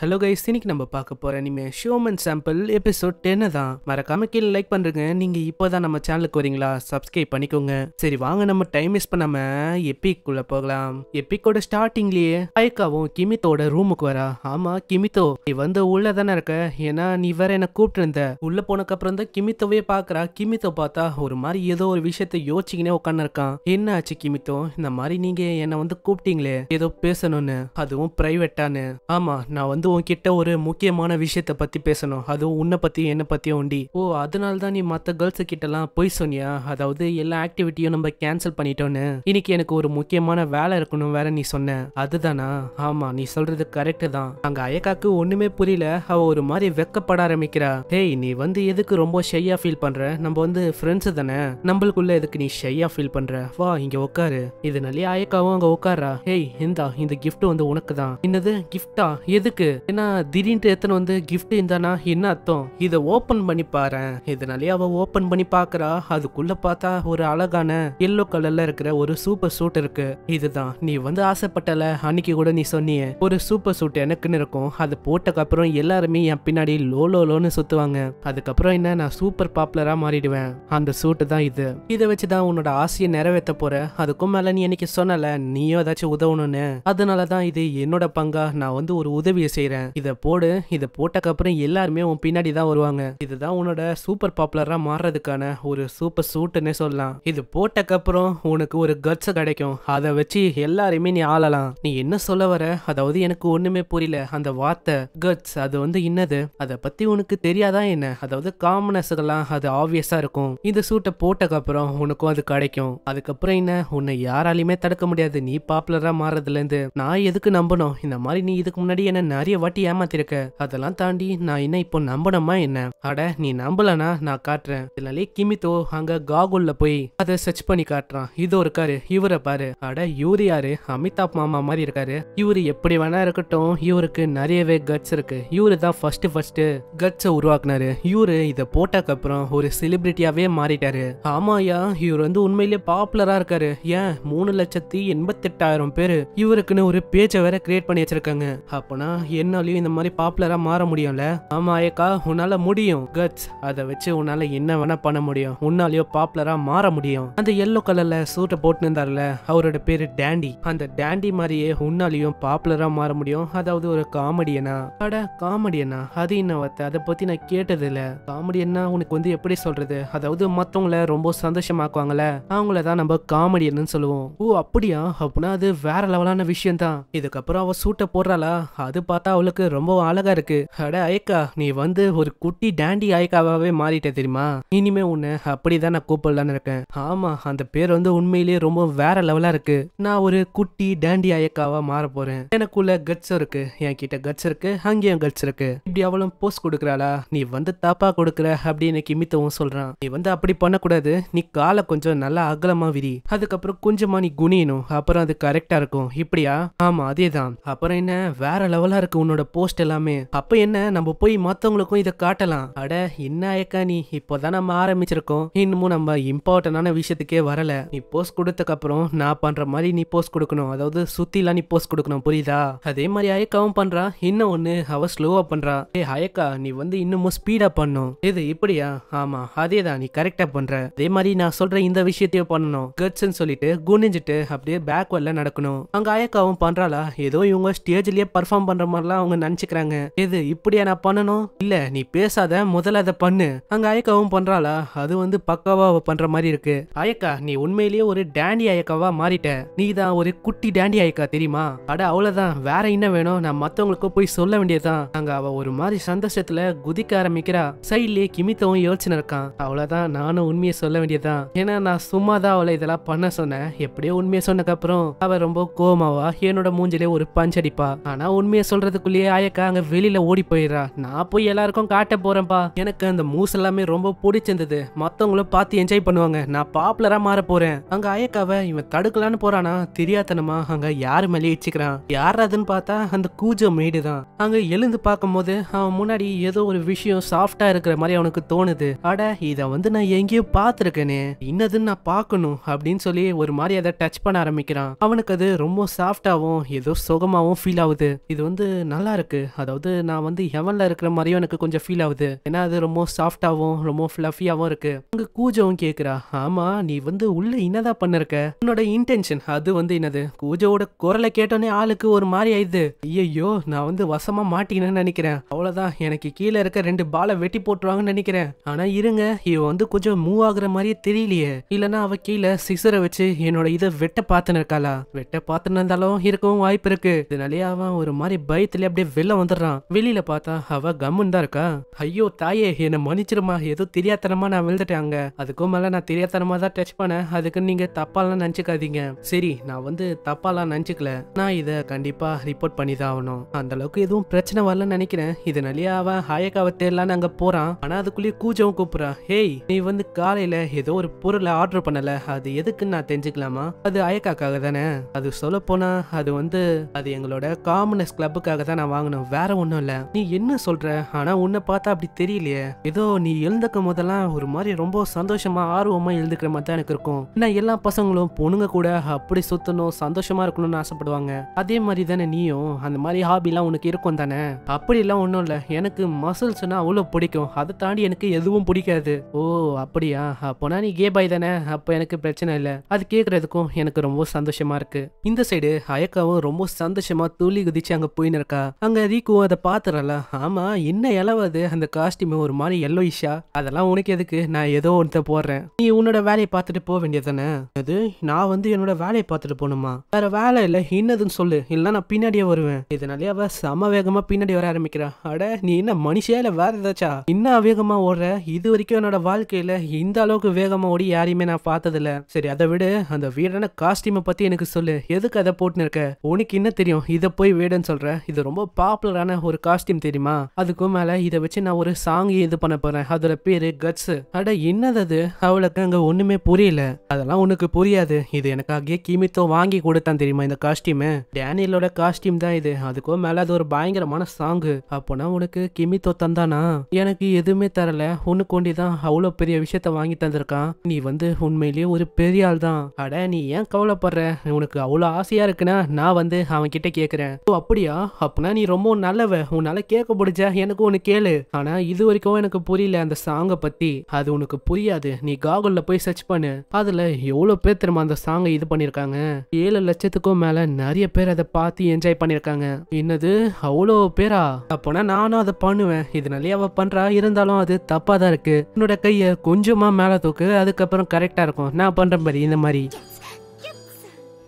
Hello guys இன்னைக்கு நம்ம பார்க்க போகிற இனிமே ஷோமன் சாம்பிள் எபிசோட் டென்னு தான் மறக்காம கீழே லைக் பண்ணுறங்க நீங்கள் இப்போ தான் நம்ம சேனலுக்கு வரீங்களா சப்ஸ்கிரைப் பண்ணிக்கோங்க சரி வாங்க நம்ம டைம் மிஸ் பண்ணாமல் எப்பிக்குள்ளே போகலாம் எப்பிக்கோட ஸ்டார்டிங்லேயே ஐக்காவும் கிமித்தோட ரூமுக்கு வரா ஆமாம் கிமித்தோ நீ வந்து உள்ளே தானே இருக்க ஏன்னா நீ வேற என்ன கூப்பிட்டுருந்த உள்ளே போனக்கப்புறம் தான் கிமித்தோவே பார்க்குறா கிமித்தோ பார்த்தா ஒரு மாதிரி ஏதோ ஒரு விஷயத்த யோசிச்சுக்கினே உட்காந்துருக்கான் என்ன ஆச்சு கிமித்தோ இந்த மாதிரி நீங்கள் என்னை வந்து கூப்பிட்டீங்களே ஏதோ பேசணும்னு அதுவும் ப்ரைவேட்டானு ஆமாம் நான் வந்து வந்து உன்கிட்ட ஒரு முக்கியமான விஷயத்த பற்றி பேசணும் அதுவும் உன்னை பற்றியும் என்னை பற்றியும் உண்டி ஓ அதனால தான் நீ மற்ற கேர்ள்ஸு கிட்டலாம் போய் சொன்னியா அதாவது எல்லா ஆக்டிவிட்டியும் நம்ம கேன்சல் பண்ணிட்டோன்னு இன்னைக்கு எனக்கு ஒரு முக்கியமான வேலை இருக்கணும் வேற நீ சொன்ன அதுதானா ஆமா நீ சொல்றது கரெக்டு தான் அங்க அயக்காக்கு ஒண்ணுமே புரியல அவ ஒரு மாதிரி வெக்கப்பட ஆரம்பிக்கிறா ஹேய் நீ வந்து எதுக்கு ரொம்ப ஷையா ஃபீல் பண்ற நம்ம வந்து ஃப்ரெண்ட்ஸ் தானே நம்மளுக்குள்ள எதுக்கு நீ ஷையா ஃபீல் பண்ற வா இங்க உட்காரு இதனாலே அயக்காவும் அங்க உட்காரா ஹேய் இந்தா இந்த கிஃப்ட் வந்து உனக்கு தான் என்னது கிஃப்டா எதுக்கு ஏன்னா திடீர்னு எத்தனை வந்து கிஃப்ட் இருந்தானா என்ன அர்த்தம் இதை ஓபன் பண்ணி பாரு இதனாலே அவ ஓபன் பண்ணி பாக்குறா அதுக்குள்ள பார்த்தா ஒரு அழகான எல்லோ கலர்ல இருக்கிற ஒரு சூப்பர் சூட் இருக்கு இதுதான் நீ வந்து ஆசைப்பட்டல அன்னைக்கு கூட நீ சொன்னிய ஒரு சூப்பர் சூட் எனக்குன்னு இருக்கும் அது போட்டக்கு அப்புறம் எல்லாருமே என் பின்னாடி லோ லோ லோன்னு சுத்துவாங்க அதுக்கப்புறம் என்ன நான் சூப்பர் பாப்புலரா மாறிடுவேன் அந்த சூட்டு தான் இது இதை வச்சுதான் உன்னோட ஆசையை நிறைவேற்ற போற அதுக்கும் மேல நீ எனக்கு சொன்னல நீயும் ஏதாச்சும் உதவணும்னு அதனாலதான் இது என்னோட பங்கா நான் வந்து ஒரு உதவியை செய்ய செய்கிறேன் இதை போடு இதை போட்டக்கப்புறம் எல்லாருமே உன் பின்னாடி தான் வருவாங்க இதுதான் உன்னோட சூப்பர் பாப்புலராக மாறுறதுக்கான ஒரு சூப்பர் சூட்டுன்னு சொல்லலாம் இது போட்டக்கப்புறம் உனக்கு ஒரு கட்ஸ் கிடைக்கும் அதை வச்சு எல்லாரையுமே நீ ஆளலாம் நீ என்ன சொல்ல வர அதாவது எனக்கு ஒன்றுமே புரியல அந்த வார்த்தை கட்ஸ் அது வந்து என்னது அதை பற்றி உனக்கு தெரியாதா என்ன அதாவது காமனஸுக்கெல்லாம் அது ஆப்வியஸாக இருக்கும் இந்த சூட்டை போட்டக்கப்புறம் உனக்கும் அது கிடைக்கும் அதுக்கப்புறம் என்ன உன்னை யாராலையுமே தடுக்க முடியாது நீ பாப்புலராக மாறுறதுலேருந்து நான் எதுக்கு நம்பணும் இந்த மாதிரி நீ இதுக்கு முன்னாடி என்ன நிறைய நிறைய வாட்டி ஏமாத்திருக்க அதெல்லாம் தாண்டி நான் என்ன இப்போ நம்பணுமா என்ன அட நீ நம்பலனா நான் காட்டுறேன் இதனாலே கிமித்தோ அங்க காகுல்ல போய் அதை சர்ச் பண்ணி காட்டுறான் இதோ இருக்காரு இவரை பாரு அட இவரு யாரு அமிதாப் மாமா மாதிரி இருக்காரு இவரு எப்படி வேணா இருக்கட்டும் இவருக்கு நிறையவே கட்ஸ் இருக்கு இவரு தான் ஃபர்ஸ்ட் ஃபர்ஸ்ட் கட்ஸை உருவாக்குனாரு இவரு இதை போட்டாக்கு அப்புறம் ஒரு செலிபிரிட்டியாவே மாறிட்டாரு ஆமாயா இவர் வந்து உண்மையிலே பாப்புலரா இருக்காரு ஏன் மூணு லட்சத்தி எண்பத்தெட்டாயிரம் பேர் இவருக்குன்னு ஒரு பேஜை வேற கிரியேட் பண்ணி வச்சிருக்காங்க அப்பனா என்னாலையும் இந்த மாதிரி பாப்புலரா மாற முடியும்ல ஆமா ஏக்கா உன்னால முடியும் கட்ஸ் அதை வச்சு உன்னால என்ன வேணா பண்ண முடியும் உன்னாலயோ பாப்புலரா மாற முடியும் அந்த எல்லோ கலர்ல சூட்டை போட்டு இருந்தார்ல அவரோட பேரு டேண்டி அந்த டேண்டி மாதிரியே உன்னாலையும் பாப்புலரா மாற முடியும் அதாவது ஒரு காமெடியனா அட காமெடியனா அது என்ன அதை பத்தி நான் கேட்டது இல்ல காமெடியன்னா உனக்கு வந்து எப்படி சொல்றது அதாவது மத்தவங்கள ரொம்ப சந்தோஷமாக்குவாங்கல்ல அவங்கள தான் நம்ம காமெடியன்னு சொல்லுவோம் ஓ அப்படியா அப்படின்னா அது வேற லெவலான விஷயம் தான் இதுக்கப்புறம் அவ சூட்டை போடுறாளா அது பார்த்தா அவளுக்கு ரொம்ப அழகா இருக்கு அட ஐக்கா நீ வந்து ஒரு குட்டி டேண்டி ஐக்காவே மாறிட்ட தெரியுமா இனிமே உன்னை அப்படிதான் நான் கூப்பிடலான்னு இருக்கேன் ஆமா அந்த பேர் வந்து உண்மையிலேயே ரொம்ப வேற லெவலா இருக்கு நான் ஒரு குட்டி டேண்டி ஐக்காவா மாற போறேன் எனக்குள்ள கட்ஸ் இருக்கு என் கிட்ட கட்ஸ் இருக்கு அங்கேயும் கட்ஸ் இருக்கு இப்படி அவளும் போஸ்ட் கொடுக்குறாளா நீ வந்து தாப்பா கொடுக்குற அப்படின்னு கிமித்தவும் சொல்றான் நீ வந்து அப்படி பண்ணக்கூடாது நீ காலை கொஞ்சம் நல்லா அகலமா விரி அதுக்கப்புறம் கொஞ்சமா நீ குணியணும் அப்புறம் அது கரெக்டா இருக்கும் இப்படியா ஆமா அதே தான் அப்புறம் என்ன வேற லெவலா இருக்கும் எனக்கு உன்னோட போஸ்ட் எல்லாமே அப்ப என்ன நம்ம போய் மத்தவங்களுக்கும் இதை காட்டலாம் அட என்ன ஆயக்கா நீ இப்போதான் நம்ம ஆரம்பிச்சிருக்கோம் இன்னமும் நம்ம இம்பார்ட்டன்டான விஷயத்துக்கே வரல நீ போஸ்ட் கொடுத்ததுக்கு அப்புறம் நான் பண்ற மாதிரி நீ போஸ்ட் கொடுக்கணும் அதாவது சுத்திலாம் நீ போஸ்ட் கொடுக்கணும் புரியுதா அதே மாதிரி அயக்காவும் பண்றா இன்னும் ஒண்ணு அவ ஸ்லோவா பண்றா ஏ அயக்கா நீ வந்து இன்னமும் ஸ்பீடா பண்ணும் இது இப்படியா ஆமா அதே தான் நீ கரெக்டா பண்ற அதே மாதிரி நான் சொல்ற இந்த விஷயத்தையும் பண்ணணும் கட்ஸ்ன்னு சொல்லிட்டு குனிஞ்சிட்டு அப்படியே பேக்வர்ட்ல நடக்கணும் அங்க அயக்காவும் பண்றாளா ஏதோ இவங்க ஸ்டேஜ்லயே பர்ஃபார்ம் பண்ற மாதிரி மாதிரிலாம் அவங்க நினைச்சுக்கிறாங்க எது இப்படியா நான் பண்ணணும் இல்ல நீ பேசாத முதல்ல அதை பண்ணு அங்க அயக்காவும் பண்றாளா அது வந்து பக்காவா பண்ற மாதிரி இருக்கு அயக்கா நீ உண்மையிலேயே ஒரு டேண்டி அயக்காவா மாறிட்ட நீ தான் ஒரு குட்டி டேண்டி அயக்கா தெரியுமா அட அவ்வளவுதான் வேற என்ன வேணும் நான் மத்தவங்களுக்கு போய் சொல்ல வேண்டியதுதான் அங்க அவ ஒரு மாதிரி சந்தோஷத்துல குதிக்க ஆரம்பிக்கிறா சைட்லயே கிமித்தவும் யோசிச்சு இருக்கான் அவ்வளவுதான் நானும் உண்மையை சொல்ல வேண்டியதுதான் ஏன்னா நான் சும்மா தான் அவளை இதெல்லாம் பண்ண சொன்னேன் எப்படியோ உண்மையை அப்புறம் அவ ரொம்ப கோமாவா என்னோட மூஞ்சிலே ஒரு பஞ்சடிப்பா ஆனா உண்மையை சொல்றது அதுக்குள்ளேயே ஆயக்கா அங்கே வெளியில ஓடி போயிடுறா நான் போய் எல்லாருக்கும் காட்ட போறேன்ப்பா எனக்கு அந்த மூஸ் எல்லாமே ரொம்ப பிடிச்சிருந்தது மத்தவங்களும் பார்த்து என்ஜாய் பண்ணுவாங்க நான் பாப்புலரா மாற போறேன் அங்க ஆயக்காவை இவன் தடுக்கலான்னு போறானா தெரியாதனமா அங்க யாரு மேலே இச்சுக்கிறான் யார் அதுன்னு பார்த்தா அந்த கூஜ மேடு தான் அங்க எழுந்து பார்க்கும்போது அவன் முன்னாடி ஏதோ ஒரு விஷயம் சாஃப்டா இருக்கிற மாதிரி அவனுக்கு தோணுது அட இத வந்து நான் எங்கேயோ பாத்துருக்கேனே இன்னதுன்னு நான் பார்க்கணும் அப்படின்னு சொல்லி ஒரு மாதிரி அதை டச் பண்ண ஆரம்பிக்கிறான் அவனுக்கு அது ரொம்ப சாஃப்டாவும் ஏதோ சுகமாவும் ஃபீல் ஆகுது இது வந்து நல்லா இருக்கு அதாவது நான் வந்து ஹெவன்ல இருக்கிற மாதிரியும் எனக்கு கொஞ்சம் ஃபீல் ஆகுது ஏன்னா அது ரொம்ப சாஃப்டாகவும் ரொம்ப ஃப்ளஃபியாகவும் இருக்கு அங்க கூஜவும் கேட்குறா ஆமா நீ வந்து உள்ளே என்னதான் பண்ணிருக்க உன்னோட இன்டென்ஷன் அது வந்து என்னது கூஜோட குரலை கேட்டோன்னே ஆளுக்கு ஒரு மாதிரி ஆயிடுது ஐயோ நான் வந்து வசமா மாட்டிக்கினேன்னு நினைக்கிறேன் அவ்வளோதான் எனக்கு கீழே இருக்க ரெண்டு பாலை வெட்டி போட்டுருவாங்கன்னு நினைக்கிறேன் ஆனா இருங்க இவ வந்து கொஞ்சம் மூவ் ஆகுற மாதிரியே தெரியலையே இல்லைன்னா அவள் கீழே சிசரை வச்சு என்னோட இதை வெட்ட பார்த்துன்னு இருக்காளா வெட்ட பார்த்துன்னு இருந்தாலும் இருக்கவும் வாய்ப்பு இருக்கு இதனாலேயே அவன் ஒரு மாதிரி பயத்தை கோவத்திலே அப்படியே வெளில வந்துடுறான் வெளியில பார்த்தா அவ கம்முன்னு தான் இருக்கா ஐயோ தாயே என்னை மன்னிச்சிருமா ஏதோ தெரியாதனமா நான் விழுந்துட்டேன் அங்க அதுக்கும் மேல நான் தெரியாதனமா தான் டச் பண்ணேன் அதுக்கு நீங்க தப்பாலாம் நினைச்சுக்காதீங்க சரி நான் வந்து தப்பாலாம் நினைச்சுக்கல நான் இதை கண்டிப்பா ரிப்போர்ட் பண்ணி தான் ஆகணும் அந்த அளவுக்கு எதுவும் பிரச்சனை வரலன்னு நினைக்கிறேன் இதனாலேயே அவன் ஹாயக்காவ தேர்லான்னு அங்க போறான் ஆனா அதுக்குள்ளேயே கூஜவும் கூப்பிடுறான் ஹேய் நீ வந்து காலையில ஏதோ ஒரு பொருளை ஆர்டர் பண்ணல அது எதுக்குன்னு நான் தெரிஞ்சுக்கலாமா அது அயக்காக்காக தானே அது சொல்ல போனா அது வந்து அது எங்களோட காமனஸ் கிளப்புக்காக தான் நான் வாங்கினேன் வேற ஒன்றும் இல்லை நீ என்ன சொல்ற ஆனா உன்னை பார்த்தா அப்படி தெரியலையே ஏதோ நீ எழுந்தக்கும் போதெல்லாம் ஒரு மாதிரி ரொம்ப சந்தோஷமா ஆர்வமா எழுந்துக்கிற மாதிரி தான் எனக்கு இருக்கும் ஏன்னா எல்லா பசங்களும் பொண்ணுங்க கூட அப்படி சுத்தணும் சந்தோஷமா இருக்கணும்னு ஆசைப்படுவாங்க அதே மாதிரி தானே நீயும் அந்த மாதிரி ஹாபிலாம் உனக்கு இருக்கும் தானே அப்படிலாம் ஒன்றும் இல்லை எனக்கு மசில்ஸ்னா அவ்வளோ பிடிக்கும் அதை தாண்டி எனக்கு எதுவும் பிடிக்காது ஓ அப்படியா அப்போனா நீ கே பாய் தானே அப்போ எனக்கு பிரச்சனை இல்லை அது கேட்கறதுக்கும் எனக்கு ரொம்ப சந்தோஷமா இருக்கு இந்த சைடு அயக்காவும் ரொம்ப சந்தோஷமா துள்ளி குதிச்சு அங்கே போயின்னு இருக்கா பார்த்தா அங்க ரீக்கும் அதை பாத்துறல ஆமா என்ன இளவது அந்த காஸ்டியூம் ஒரு மாதிரி எல்லோயிஷா அதெல்லாம் உனக்கு எதுக்கு நான் ஏதோ ஒருத்த போடுறேன் நீ உன்னோட வேலையை பார்த்துட்டு போக வேண்டியதானே அது நான் வந்து என்னோட வேலையை பார்த்துட்டு போகணுமா வேற வேலை இல்லை என்னதுன்னு சொல்லு இல்லைன்னா நான் பின்னாடியே வருவேன் இதனாலே அவ சம வேகமா பின்னாடி வர ஆரம்பிக்கிறா அட நீ என்ன மனுஷே இல்ல வேற ஏதாச்சா இன்னும் வேகமா ஓடுற இது வரைக்கும் என்னோட வாழ்க்கையில இந்த அளவுக்கு வேகமா ஓடி யாரையுமே நான் பார்த்ததில்ல சரி அதை விட அந்த வீடான காஸ்டியூமை பத்தி எனக்கு சொல்லு எதுக்கு அதை போட்டுன்னு இருக்க உனக்கு என்ன தெரியும் இதை போய் வீடுன்னு சொல்ற இது ரொம்ப பாப்புலரான ஒரு காஸ்டியூம் தெரியுமா அதுக்கும் மேல இதை வச்சு நான் ஒரு சாங் இது பண்ண போறேன் அதோட பேரு கட்ஸ் அட என்னது அவளுக்கு அங்க ஒண்ணுமே புரியல அதெல்லாம் உனக்கு புரியாது இது எனக்காக கிமித்தோ வாங்கி கொடுத்தான் தெரியுமா இந்த காஸ்டியூம் டேனியலோட காஸ்டியூம் தான் இது அதுக்கும் மேல அது ஒரு பயங்கரமான சாங் அப்போனா உனக்கு கிமித்தோ தந்தானா எனக்கு எதுவுமே தரல உனக்கு கொண்டி தான் பெரிய விஷயத்த வாங்கி தந்திருக்கான் நீ வந்து உண்மையிலேயே ஒரு பெரிய ஆள் தான் அட நீ ஏன் கவலைப்படுற உனக்கு அவ்வளவு ஆசையா இருக்குன்னா நான் வந்து அவன் கிட்ட கேக்குறேன் ஓ அப்படியா அப்பனா நீ ரொம்ப நல்லவ உன்னால கேட்க முடிஞ்ச எனக்கு ஒன்று கேளு ஆனா இது வரைக்கும் எனக்கு புரியல அந்த சாங்கை பத்தி அது உனக்கு புரியாது நீ காகுல்ல போய் சர்ச் பண்ணு அதுல எவ்வளவு பேர் திரும்ப அந்த சாங் இது பண்ணிருக்காங்க ஏழு லட்சத்துக்கும் மேல நிறைய பேர் அதை பார்த்து என்ஜாய் பண்ணிருக்காங்க என்னது அவ்வளோ பேரா அப்போனா நானும் அதை பண்ணுவேன் இது நிறைய அவ பண்றா இருந்தாலும் அது தப்பா தான் இருக்கு என்னோட கையை கொஞ்சமா மேல தூக்கு அதுக்கப்புறம் கரெக்டா இருக்கும் நான் பண்ற மாதிரி இந்த மாதிரி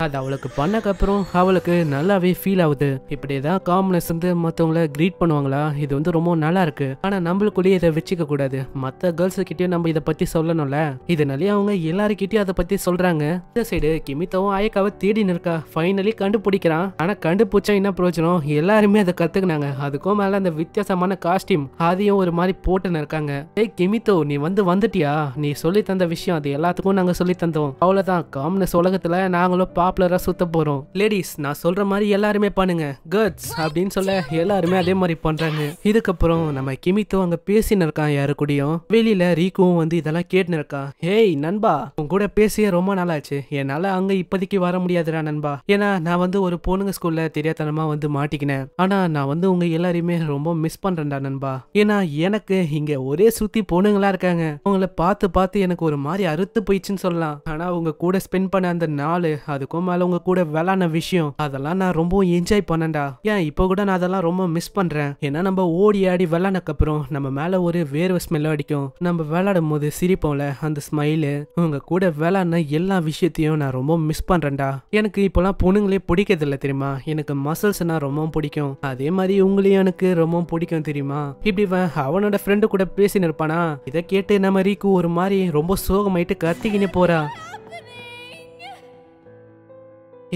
அது அவளுக்கு பண்ணக்கப்புறம் அவளுக்கு நல்லாவே ஃபீல் ஆகுது இப்படியே தான் காம்னஸ் வந்து மற்றவங்கள க்ரீட் பண்ணுவாங்களா இது வந்து ரொம்ப நல்லா இருக்கு ஆனால் நம்மளுக்குள்ளேயே இதை வச்சுக்க கூடாது மற்ற கேர்ள்ஸ் கிட்டேயும் நம்ம இதை பற்றி சொல்லணும்ல இதனாலேயே அவங்க எல்லாருக்கிட்டேயும் அதை பற்றி சொல்கிறாங்க இந்த சைடு கிமித்தவும் அயக்காவை தேடி நிற்கா ஃபைனலி கண்டுபிடிக்கிறான் ஆனால் கண்டுபிடிச்சா என்ன பிரயோஜனம் எல்லாருமே அதை கற்றுக்கினாங்க அதுக்கும் மேலே அந்த வித்தியாசமான காஸ்டியூம் அதையும் ஒரு மாதிரி போட்டுன்னு இருக்காங்க ஏய் கிமித்தோ நீ வந்து வந்துட்டியா நீ சொல்லி தந்த விஷயம் அது எல்லாத்துக்கும் நாங்கள் சொல்லி தந்தோம் அவ்வளோதான் காமனஸ் உலகத்தில் நாங்களும் பா பாப்புலராக சுத்த போகிறோம் லேடிஸ் நான் சொல்கிற மாதிரி எல்லாருமே பண்ணுங்க கேர்ள்ஸ் அப்படின்னு சொல்ல எல்லாருமே அதே மாதிரி பண்ணுறாங்க இதுக்கப்புறம் நம்ம கிமித்தும் அங்கே பேசின்னு இருக்கான் யாரு கூடயும் வெளியில் ரீக்கும் வந்து இதெல்லாம் கேட்டுன்னு இருக்கா ஹேய் நண்பா உன் கூட பேசியே ரொம்ப நாளாச்சு என்னால் அங்கே இப்போதைக்கு வர முடியாதுடா நண்பா ஏன்னா நான் வந்து ஒரு பொண்ணுங்க ஸ்கூலில் தெரியாதனமாக வந்து மாட்டிக்கினேன் ஆனால் நான் வந்து உங்கள் எல்லாரையுமே ரொம்ப மிஸ் பண்ணுறேன்டா நண்பா ஏன்னா எனக்கு இங்கே ஒரே சுற்றி பொண்ணுங்களா இருக்காங்க அவங்கள பார்த்து பார்த்து எனக்கு ஒரு மாதிரி அறுத்து போயிடுச்சுன்னு சொல்லலாம் ஆனால் உங்கள் கூட ஸ்பெண்ட் பண்ண அந்த நாள் அதுக்கும் அதுக்கும் மேலே உங்க கூட விளாண்ட விஷயம் அதெல்லாம் நான் ரொம்பவும் என்ஜாய் பண்ணேன்டா ஏன் இப்போ கூட நான் அதெல்லாம் ரொம்ப மிஸ் பண்றேன் ஏன்னா நம்ம ஓடி ஆடி விளாட்னக்கப்புறம் நம்ம மேல ஒரு வேர்வை ஸ்மெல் அடிக்கும் நம்ம விளாடும் போது சிரிப்போம்ல அந்த ஸ்மைலு உங்க கூட விளாட்ன எல்லா விஷயத்தையும் நான் ரொம்ப மிஸ் பண்றேன்டா எனக்கு இப்போலாம் பொண்ணுங்களே பிடிக்கிறதில்ல தெரியுமா எனக்கு மசில்ஸ்னா ரொம்ப பிடிக்கும் அதே மாதிரி உங்களையும் எனக்கு ரொம்ப பிடிக்கும் தெரியுமா இப்படி அவனோட ஃப்ரெண்டு கூட நிற்பானா இதை கேட்டு நம்ம ரீக்கு ஒரு மாதிரி ரொம்ப சோகமாயிட்டு கத்திக்கினே போறா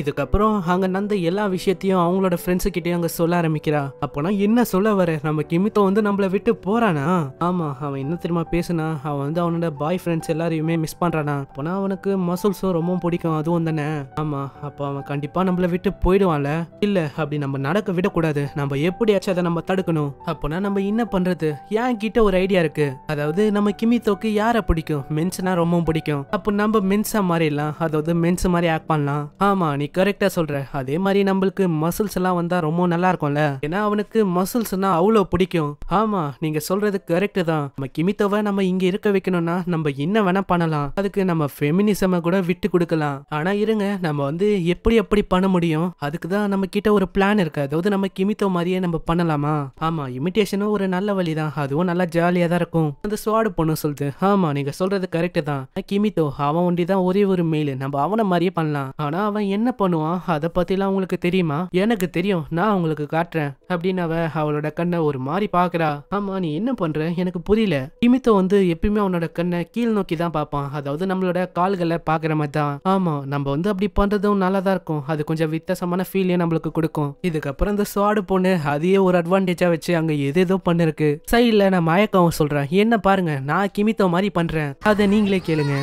இதுக்கப்புறம் அங்கே நந்த எல்லா விஷயத்தையும் அவங்களோட ஃப்ரெண்ட்ஸுக்கிட்டே அங்கே சொல்ல ஆரம்பிக்கிறா அப்போனா என்ன சொல்ல வர நம்ம கிமித்தோ வந்து நம்மளை விட்டு போறானா ஆமாம் அவன் என்ன தெரியுமா பேசுனா அவன் வந்து அவனோட பாய் ஃப்ரெண்ட்ஸ் எல்லாரையுமே மிஸ் பண்ணுறானா அப்போனா அவனுக்கு மசூல்ஸும் ரொம்ப பிடிக்கும் அதுவும் தானே ஆமாம் அப்போ அவன் கண்டிப்பாக நம்மளை விட்டு போயிடுவான்ல இல்லை அப்படி நம்ம நடக்க விடக்கூடாது நம்ம எப்படியாச்சும் அதை நம்ம தடுக்கணும் அப்போனா நம்ம என்ன பண்ணுறது ஏன் கிட்ட ஒரு ஐடியா இருக்கு அதாவது நம்ம கிமித்தோக்கு யாரை பிடிக்கும் மென்ஸ்னா ரொம்ப பிடிக்கும் அப்போ நம்ம மென்ஸாக மாறிடலாம் அதாவது மென்ஸ் மாதிரி ஆக்ட் பண்ணலாம் ஆமாம் நீ கரெக்டாக சொல்கிற அதே மாதிரி நம்மளுக்கு மசில்ஸ் எல்லாம் வந்தால் ரொம்ப நல்லா இருக்கும்ல ஏன்னா அவனுக்கு மசில்ஸ்னா அவ்வளோ பிடிக்கும் ஆமாம் நீங்கள் சொல்கிறது கரெக்டு தான் நம்ம கிமித்தோவை நம்ம இங்கே இருக்க வைக்கணும்னா நம்ம என்ன வேணால் பண்ணலாம் அதுக்கு நம்ம ஃபெமினிசமை கூட விட்டு கொடுக்கலாம் ஆனால் இருங்க நம்ம வந்து எப்படி எப்படி பண்ண முடியும் அதுக்கு தான் நம்ம கிட்ட ஒரு பிளான் இருக்கு அதாவது நம்ம கிமித்தோ மாதிரியே நம்ம பண்ணலாமா ஆமாம் இமிட்டேஷனும் ஒரு நல்ல வழி தான் அதுவும் நல்லா ஜாலியாக தான் இருக்கும் அந்த ஸ்வாடு பொண்ணு சொல்லுது ஆமாம் நீங்கள் சொல்கிறது கரெக்டு தான் கிமித்தோ அவன் ஒண்டி தான் ஒரே ஒரு மெயில் நம்ம அவனை மாதிரியே பண்ணலாம் ஆனால் அவன் என்ன என்ன பண்ணுவான் அதை பற்றிலாம் உங்களுக்கு தெரியுமா எனக்கு தெரியும் நான் உங்களுக்கு காட்டுறேன் அப்படின்னு அவ அவளோட கண்ணை ஒரு மாதிரி பார்க்குறா ஆமாம் நீ என்ன பண்ணுற எனக்கு புரியல கிமித்த வந்து எப்பயுமே அவனோட கண்ணை கீழ் நோக்கி தான் பார்ப்பான் அதாவது நம்மளோட கால்களை பார்க்குற மாதிரி தான் ஆமாம் நம்ம வந்து அப்படி பண்ணுறதும் நல்லா தான் இருக்கும் அது கொஞ்சம் வித்தியாசமான ஃபீலே நம்மளுக்கு கொடுக்கும் இதுக்கப்புறம் இந்த சுவாடு பொண்ணு அதையே ஒரு அட்வான்டேஜாக வச்சு அங்கே எது ஏதோ பண்ணிருக்கு சைடில் நான் மயக்கம் சொல்கிறேன் என்ன பாருங்க நான் கிமித்த மாதிரி பண்ணுறேன் அதை நீங்களே கேளுங்க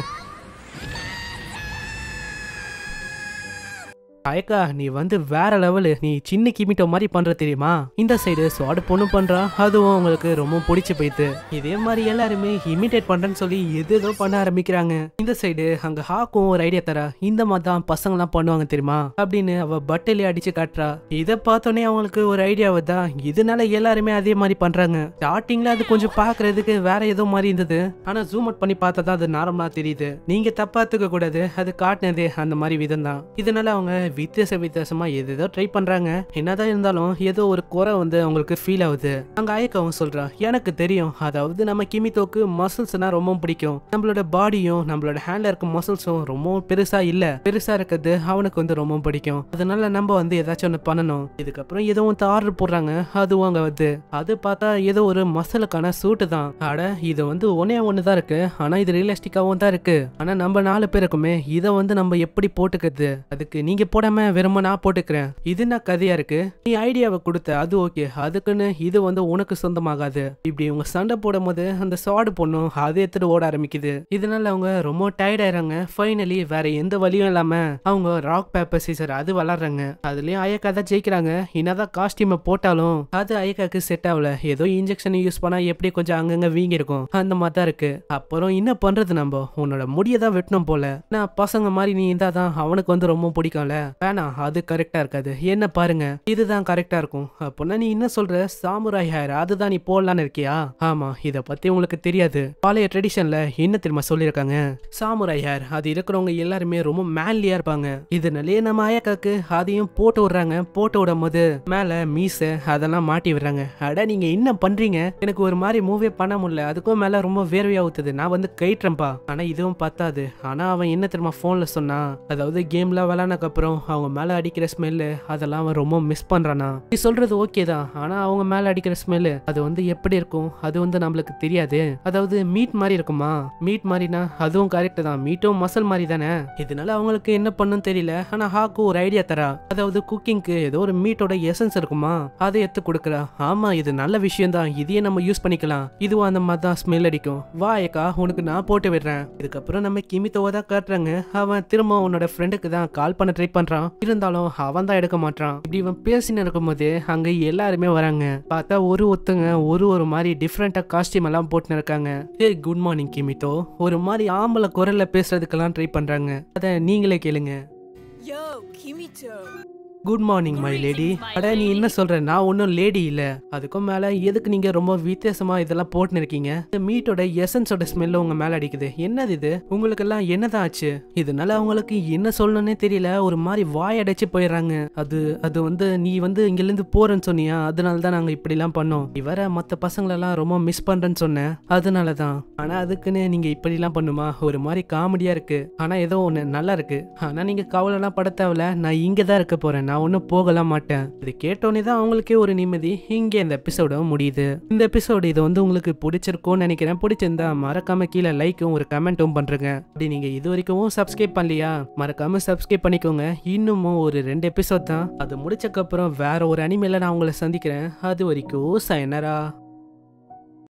ஐக்கா நீ வந்து வேற லெவலு நீ சின்ன கிமிட்டோ மாதிரி பண்ற தெரியுமா இந்த சைடு சுவாடு பொண்ணு பண்றா அதுவும் அவங்களுக்கு ரொம்ப பிடிச்சி போயிட்டு இதே மாதிரி எல்லாருமே இமிடேட் பண்றேன்னு சொல்லி எதுதோ பண்ண ஆரம்பிக்கிறாங்க இந்த சைடு அங்க ஹாக்கும் ஒரு ஐடியா தரா இந்த மாதிரி தான் பசங்க எல்லாம் பண்ணுவாங்க தெரியுமா அப்படின்னு அவ பட்டிலே அடிச்சு காட்டுறா இதை பார்த்தோன்னே அவங்களுக்கு ஒரு ஐடியா தான் இதனால எல்லாருமே அதே மாதிரி பண்றாங்க ஸ்டார்டிங்ல அது கொஞ்சம் பாக்குறதுக்கு வேற ஏதோ மாதிரி இருந்தது ஆனா ஜூம் அவுட் பண்ணி பார்த்தா தான் அது நார்மலா தெரியுது நீங்க தப்பாத்துக்க கூடாது அது காட்டினது அந்த மாதிரி விதம் தான் இதனால அவங்க வித்தியாச வித்தியாசமாக ஏதோ ட்ரை பண்ணுறாங்க என்னதான் இருந்தாலும் ஏதோ ஒரு குறை வந்து அவங்களுக்கு ஃபீல் ஆகுது அங்கே ஆயக்காவும் சொல்றான் எனக்கு தெரியும் அதாவது நம்ம கிமித்தோக்கு மசில்ஸ்னால் ரொம்ப பிடிக்கும் நம்மளோட பாடியும் நம்மளோட ஹேண்ட்ல இருக்க மசில்ஸும் ரொம்ப பெருசாக இல்லை பெருசாக இருக்கிறது அவனுக்கு வந்து ரொம்ப பிடிக்கும் அதனால நம்ம வந்து ஏதாச்சும் ஒன்று பண்ணணும் இதுக்கப்புறம் ஏதோ வந்து ஆர்டர் போடுறாங்க அதுவும் அங்கே வந்து அது பார்த்தா ஏதோ ஒரு மசலுக்கான சூட்டு தான் அட இது வந்து ஒன்னே ஒன்று தான் இருக்கு ஆனால் இது ரியலிஸ்டிக்காகவும் தான் இருக்கு ஆனால் நம்ம நாலு பேருக்குமே இதை வந்து நம்ம எப்படி போட்டுக்கிறது அதுக்கு நீங்கள் போட போடாம விரும்ப நான் போட்டுக்கிறேன் இது என்ன கதையா இருக்கு நீ ஐடியாவை கொடுத்த அது ஓகே அதுக்குன்னு இது வந்து உனக்கு சொந்தமாகாது இப்படி இவங்க சண்டை போடும் போது அந்த சாடு பொண்ணும் அதை எடுத்துட்டு ஓட ஆரம்பிக்குது இதனால அவங்க ரொம்ப டயர்ட் ஆயிடுறாங்க ஃபைனலி வேற எந்த வழியும் இல்லாம அவங்க ராக் பேப்பர் சீசர் அது விளாடுறாங்க அதுலயும் அயக்கா தான் ஜெயிக்கிறாங்க என்னதான் காஸ்டியூமை போட்டாலும் அது அயக்காக்கு செட் ஆகல ஏதோ இன்ஜெக்ஷன் யூஸ் பண்ணா எப்படி கொஞ்சம் அங்கங்க வீங்கிருக்கும் அந்த மாதிரி தான் இருக்கு அப்புறம் என்ன பண்றது நம்ம உன்னோட முடியை தான் வெட்டணும் போல நான் பசங்க மாதிரி நீ இருந்தாதான் அவனுக்கு வந்து ரொம்ப பிடிக்கும்ல வேணாம் அது கரெக்டா இருக்காது என்ன பாருங்க இதுதான் கரெக்டா இருக்கும் அப்படின்னா நீ என்ன சொல்ற சாமுராய் ஹேர் அதுதான் நீ போடலான்னு இருக்கியா ஆமா இதை பத்தி உங்களுக்கு தெரியாது பழைய ட்ரெடிஷன்ல என்ன தெரியுமா சொல்லியிருக்காங்க சாமுராய் ஹேர் அது இருக்கிறவங்க எல்லாருமே ரொம்ப மேன்லியா இருப்பாங்க இதனாலேயே நம்ம ஆயக்காக்கு அதையும் போட்டு விடுறாங்க போட்டு விடும் போது மேல மீச அதெல்லாம் மாட்டி விடுறாங்க அட நீங்க என்ன பண்றீங்க எனக்கு ஒரு மாதிரி மூவே பண்ண முடியல அதுக்கும் மேல ரொம்ப வேர்வையா ஊத்துது நான் வந்து கயிட்டுறேன்ப்பா ஆனா இதுவும் பத்தாது ஆனா அவன் என்ன தெரியுமா போன்ல சொன்னா அதாவது கேம்லாம் விளானக்கு அப்புறம் அவங்க மேலே அடிக்கிற ஸ்மெல்லு அதெல்லாம் அவன் ரொம்ப மிஸ் பண்ணுறானா நீ சொல்கிறது ஓகே தான் ஆனால் அவங்க மேலே அடிக்கிற ஸ்மெல்லு அது வந்து எப்படி இருக்கும் அது வந்து நம்மளுக்கு தெரியாது அதாவது மீட் மாதிரி இருக்குமா மீட் மாதிரினா அதுவும் கரெக்ட் தான் மீட்டும் மசல் மாதிரி தானே இதனால அவங்களுக்கு என்ன பண்ணும் தெரியல ஆனால் ஹாக்கு ஒரு ஐடியா தரா அதாவது குக்கிங்க்கு ஏதோ ஒரு மீட்டோட எசன்ஸ் இருக்குமா அதை எடுத்து கொடுக்குறா ஆமா இது நல்ல விஷயம் தான் இதையே நம்ம யூஸ் பண்ணிக்கலாம் இதுவும் அந்த மாதிரி தான் ஸ்மெல் அடிக்கும் வா ஏக்கா உனக்கு நான் போட்டு விடுறேன் இதுக்கப்புறம் நம்ம கிமித்தோவை தான் காட்டுறாங்க அவன் திரும்ப உன்னோட ஃப்ரெண்டுக்கு தான் கால் பண்ண ட்ரை பண்றான் பண்றான் இருந்தாலும் அவன் தான் எடுக்க மாட்டான் இப்படி இவன் பேசின்னு இருக்கும்போது அங்க எல்லாருமே வராங்க பார்த்தா ஒரு ஒருத்தங்க ஒரு ஒரு மாதிரி டிஃப்ரெண்டா காஸ்டியூம் எல்லாம் போட்டுன்னு இருக்காங்க ஹே குட் மார்னிங் கிமிட்டோ ஒரு மாதிரி ஆம்பளை குரல்ல பேசுறதுக்கெல்லாம் ட்ரை பண்றாங்க அதை நீங்களே கேளுங்க Yo, Kimito. Good morning my lady அட நீ என்ன சொல்ற நான் ஒன்றும் லேடி இல்ல அதுக்கும் மேல எதுக்கு நீங்க ரொம்ப வித்தியாசமா இதெல்லாம் போட்டுன்னு இருக்கீங்க இந்த மீட்டோட எசன்ஸோட ஸ்மெல் உங்க மேல அடிக்குது என்னது இது உங்களுக்கு எல்லாம் என்னதான் ஆச்சு இதனால அவங்களுக்கு என்ன சொல்லணும்னே தெரியல ஒரு மாதிரி வாய் அடைச்சு போயிடுறாங்க அது அது வந்து நீ வந்து இங்க இருந்து போறேன்னு சொன்னியா அதனால தான் நாங்க இப்படி எல்லாம் பண்ணோம் இவர மத்த பசங்களெல்லாம் ரொம்ப மிஸ் பண்றேன்னு சொன்னேன் அதனால தான் ஆனா அதுக்குன்னு நீங்க இப்படி எல்லாம் பண்ணுமா ஒரு மாதிரி காமெடியா இருக்கு ஆனா ஏதோ ஒண்ணு நல்லா இருக்கு ஆனா நீங்க கவலைலாம் பட தேவையில்ல நான் இங்கே தான் இருக்க போறேன் நான் ஒன்றும் போகலாம் மாட்டேன் இது கேட்டோன்னே தான் அவங்களுக்கே ஒரு நிம்மதி இங்கே இந்த எபிசோட முடியுது இந்த எபிசோடு இது வந்து உங்களுக்கு பிடிச்சிருக்கும்னு நினைக்கிறேன் பிடிச்சிருந்தா மறக்காம கீழே லைக்கும் ஒரு கமெண்ட்டும் பண்ணுறங்க அப்படி நீங்கள் இது வரைக்கும் சப்ஸ்கிரைப் பண்ணலையா மறக்காம சப்ஸ்கிரைப் பண்ணிக்கோங்க இன்னமும் ஒரு ரெண்டு எபிசோட் தான் அது முடிச்சக்கப்புறம் வேற ஒரு அனிமையில் நான் உங்களை சந்திக்கிறேன் அது வரைக்கும் சைனரா